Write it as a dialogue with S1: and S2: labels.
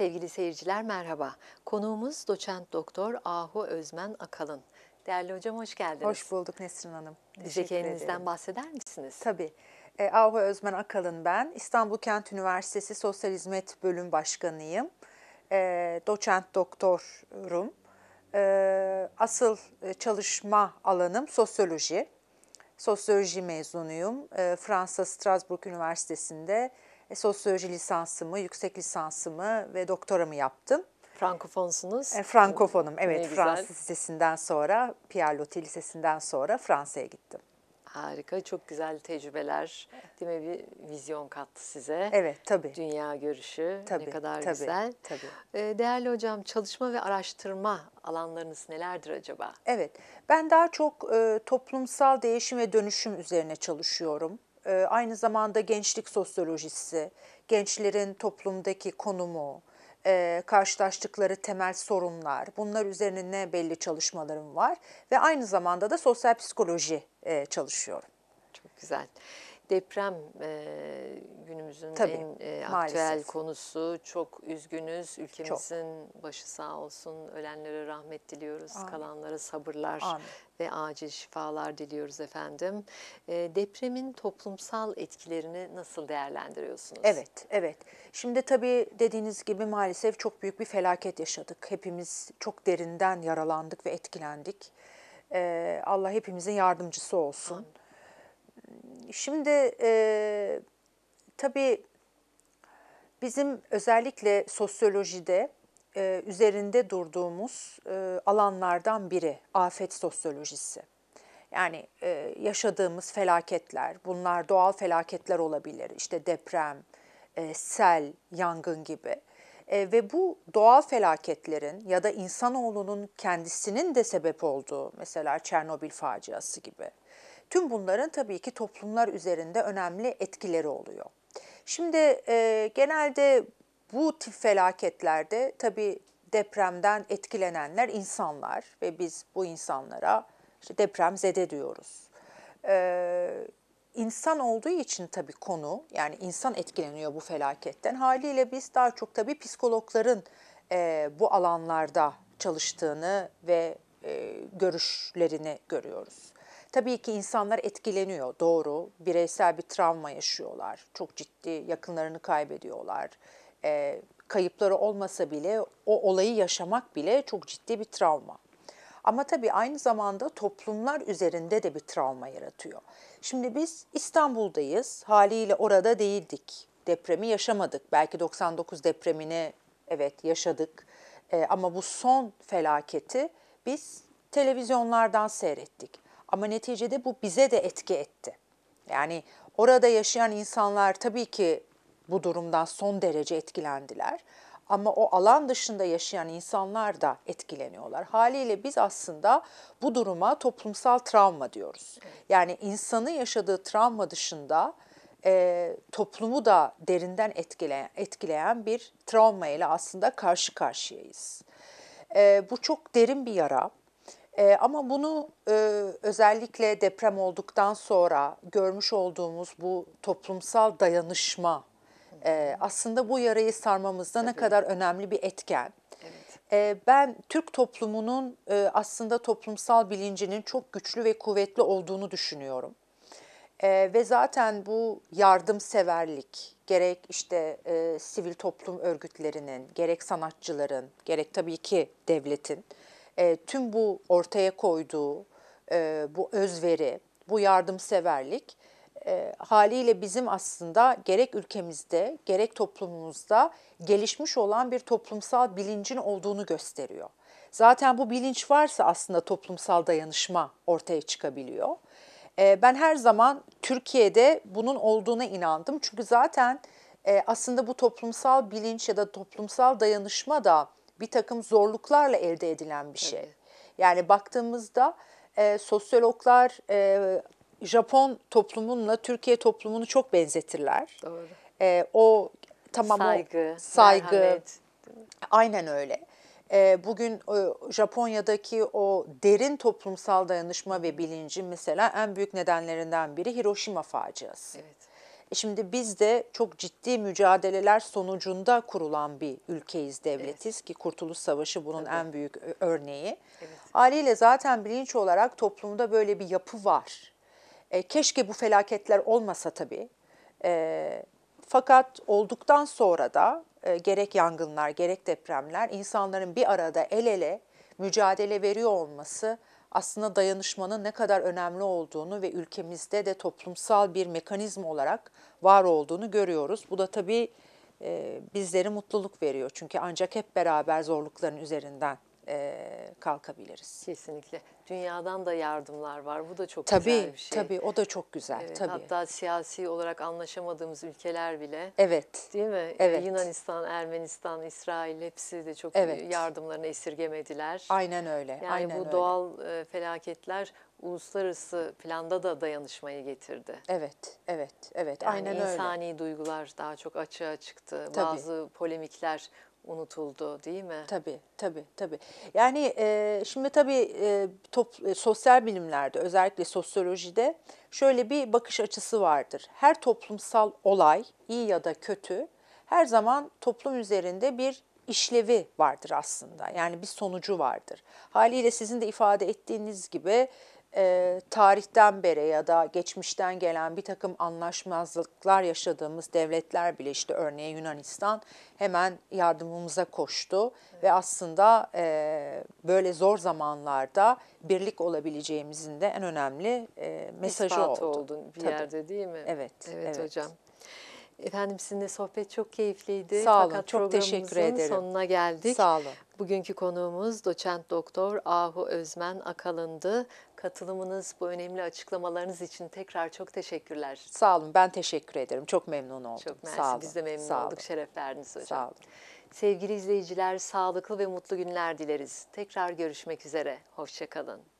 S1: Sevgili seyirciler merhaba. Konuğumuz doçent doktor Ahu Özmen Akalın. Değerli hocam hoş geldiniz. Hoş bulduk Nesrin Hanım. Bize kendinizden bahseder misiniz? Tabii.
S2: E, Ahu Özmen Akalın ben. İstanbul Kent Üniversitesi Sosyal Hizmet Bölüm Başkanıyım. E, doçent doktorum. E, asıl çalışma alanım sosyoloji. Sosyoloji mezunuyum. Fransa Strasbourg Üniversitesi'nde e, sosyoloji lisansımı, yüksek lisansımı ve doktoramı yaptım. Frankofonsunuz. E, frankofonum, evet. Fransız Lisesi'nden sonra,
S1: Pierre Loti Lisesi'nden sonra Fransa'ya gittim. Harika, çok güzel tecrübeler. Değil mi? Bir vizyon kattı size. Evet, tabii. Dünya görüşü tabii, ne kadar tabii, güzel. Tabii. E, değerli hocam, çalışma ve araştırma alanlarınız nelerdir acaba?
S2: Evet, ben daha çok e, toplumsal değişim ve dönüşüm üzerine çalışıyorum. Ee, aynı zamanda gençlik sosyolojisi, gençlerin toplumdaki konumu, e, karşılaştıkları temel sorunlar, bunlar üzerine belli çalışmalarım var ve aynı zamanda da sosyal psikoloji e, çalışıyorum. Çok güzel.
S1: Deprem e, günümüzün Tabii, en e, aktüel maalesef. konusu. Çok üzgünüz. Ülkemizin Çok. başı sağ olsun. Ölenlere rahmet diliyoruz. Amin. Kalanlara sabırlar Amin. ve acil şifalar diliyoruz efendim. E, depremin toplumsal etkilerini nasıl değerlendiriyorsunuz? Evet, evet. Şimdi tabii dediğiniz gibi
S2: maalesef çok büyük bir felaket yaşadık. Hepimiz çok derinden yaralandık ve etkilendik. E, Allah hepimizin yardımcısı olsun. Amin. Şimdi e, tabii bizim özellikle sosyolojide e, üzerinde durduğumuz e, alanlardan biri afet sosyolojisi. Yani e, yaşadığımız felaketler, bunlar doğal felaketler olabilir, işte deprem, e, sel, yangın gibi. E, ve bu doğal felaketlerin ya da insanoğlunun kendisinin de sebep olduğu, mesela Çernobil faciası gibi Tüm bunların tabii ki toplumlar üzerinde önemli etkileri oluyor. Şimdi e, genelde bu tip felaketlerde tabii depremden etkilenenler insanlar ve biz bu insanlara işte zede diyoruz. Ee, insan olduğu için tabii konu yani insan etkileniyor bu felaketten. Haliyle biz daha çok tabii psikologların e, bu alanlarda çalıştığını ve e, görüşlerini görüyoruz. Tabii ki insanlar etkileniyor doğru. Bireysel bir travma yaşıyorlar. Çok ciddi yakınlarını kaybediyorlar. E, kayıpları olmasa bile o olayı yaşamak bile çok ciddi bir travma. Ama tabii aynı zamanda toplumlar üzerinde de bir travma yaratıyor. Şimdi biz İstanbul'dayız. Haliyle orada değildik. Depremi yaşamadık. Belki 99 depremini evet yaşadık. E, ama bu son felaketi biz televizyonlardan seyrettik. Ama neticede bu bize de etki etti. Yani orada yaşayan insanlar tabii ki bu durumdan son derece etkilendiler. Ama o alan dışında yaşayan insanlar da etkileniyorlar. Haliyle biz aslında bu duruma toplumsal travma diyoruz. Yani insanın yaşadığı travma dışında e, toplumu da derinden etkileyen, etkileyen bir travma ile aslında karşı karşıyayız. E, bu çok derin bir yara. E, ama bunu e, özellikle deprem olduktan sonra görmüş olduğumuz bu toplumsal dayanışma e, aslında bu yarayı sarmamızda Tabii. ne kadar önemli bir etken. Evet. Ee, ben Türk toplumunun e, aslında toplumsal bilincinin çok güçlü ve kuvvetli olduğunu düşünüyorum. Ee, ve zaten bu yardımseverlik gerek işte e, sivil toplum örgütlerinin, gerek sanatçıların, gerek tabii ki devletin e, tüm bu ortaya koyduğu e, bu özveri, bu yardımseverlik e, haliyle bizim aslında gerek ülkemizde gerek toplumumuzda gelişmiş olan bir toplumsal bilincin olduğunu gösteriyor. Zaten bu bilinç varsa aslında toplumsal dayanışma ortaya çıkabiliyor. E, ben her zaman Türkiye'de bunun olduğuna inandım. Çünkü zaten e, aslında bu toplumsal bilinç ya da toplumsal dayanışma da bir takım zorluklarla elde edilen bir şey. Evet. Yani baktığımızda e, sosyologlar e, Japon toplumunla Türkiye toplumunu çok benzetirler. Doğru. E, o tamam saygı, o, saygı. aynen öyle. E, bugün e, Japonya'daki o derin toplumsal dayanışma ve bilincin mesela en büyük nedenlerinden biri Hiroşima faciası. Evet. Şimdi biz de çok ciddi mücadeleler sonucunda kurulan bir ülkeyiz, devletiz evet. ki Kurtuluş Savaşı bunun Tabii. en büyük e, örneği. Evet. zaten bilinç olarak toplumda böyle bir yapı var. E, keşke bu felaketler olmasa tabii. E, fakat olduktan sonra da e, gerek yangınlar gerek depremler insanların bir arada el ele mücadele veriyor olması aslında dayanışmanın ne kadar önemli olduğunu ve ülkemizde de toplumsal bir mekanizma olarak var olduğunu görüyoruz. Bu da tabii e, bizlere mutluluk veriyor. Çünkü ancak hep beraber zorlukların üzerinden e, kalkabiliriz. Kesinlikle.
S1: Dünyadan da yardımlar var. Bu da çok tabii, güzel bir şey. Tabii,
S2: o da çok güzel. Evet, tabii. Hatta
S1: siyasi olarak anlaşamadığımız ülkeler bile. Evet. Değil mi? Evet. Yunanistan, Ermenistan, İsrail hepsi de çok evet. yardımlarını esirgemediler. Aynen
S2: öyle. Yani aynen bu öyle. doğal
S1: e, felaketler uluslararası planda da dayanışmayı getirdi.
S2: Evet, evet,
S1: evet. Yani aynen insani öyle. İnsani duygular daha çok açığa çıktı. Tabii. Bazı polemikler unutuldu değil mi? Tabii,
S2: tabii, tabii. Yani e, şimdi tabii e, top, e, sosyal bilimlerde özellikle sosyolojide şöyle bir bakış açısı vardır. Her toplumsal olay iyi ya da kötü her zaman toplum üzerinde bir işlevi vardır aslında. Yani bir sonucu vardır. Haliyle sizin de ifade ettiğiniz gibi e, tarihten beri ya da geçmişten gelen bir takım anlaşmazlıklar yaşadığımız devletler bile işte örneğin Yunanistan hemen yardımımıza koştu evet. ve aslında e, böyle zor zamanlarda birlik olabileceğimizin de en önemli e, mesajı İspatı oldu. oldu bir Tabii. yerde değil mi? Evet. Evet, evet. hocam.
S1: Efendim sizinle sohbet çok keyifliydi. Sağ olun. Fakat çok teşekkür ederim. sonuna geldik. Sağ olun. Bugünkü konuğumuz doçent doktor Ahu Özmen Akalın'dı. Katılımınız, bu önemli açıklamalarınız için tekrar çok teşekkürler. Sağ olun, ben teşekkür ederim. Çok memnun oldum. Çok mersi, Sağ olun. biz de memnun Sağ olduk. Olun. Şeref verdiniz hocam. Sağ olun. Sevgili izleyiciler, sağlıklı ve mutlu günler dileriz. Tekrar görüşmek üzere, hoşçakalın.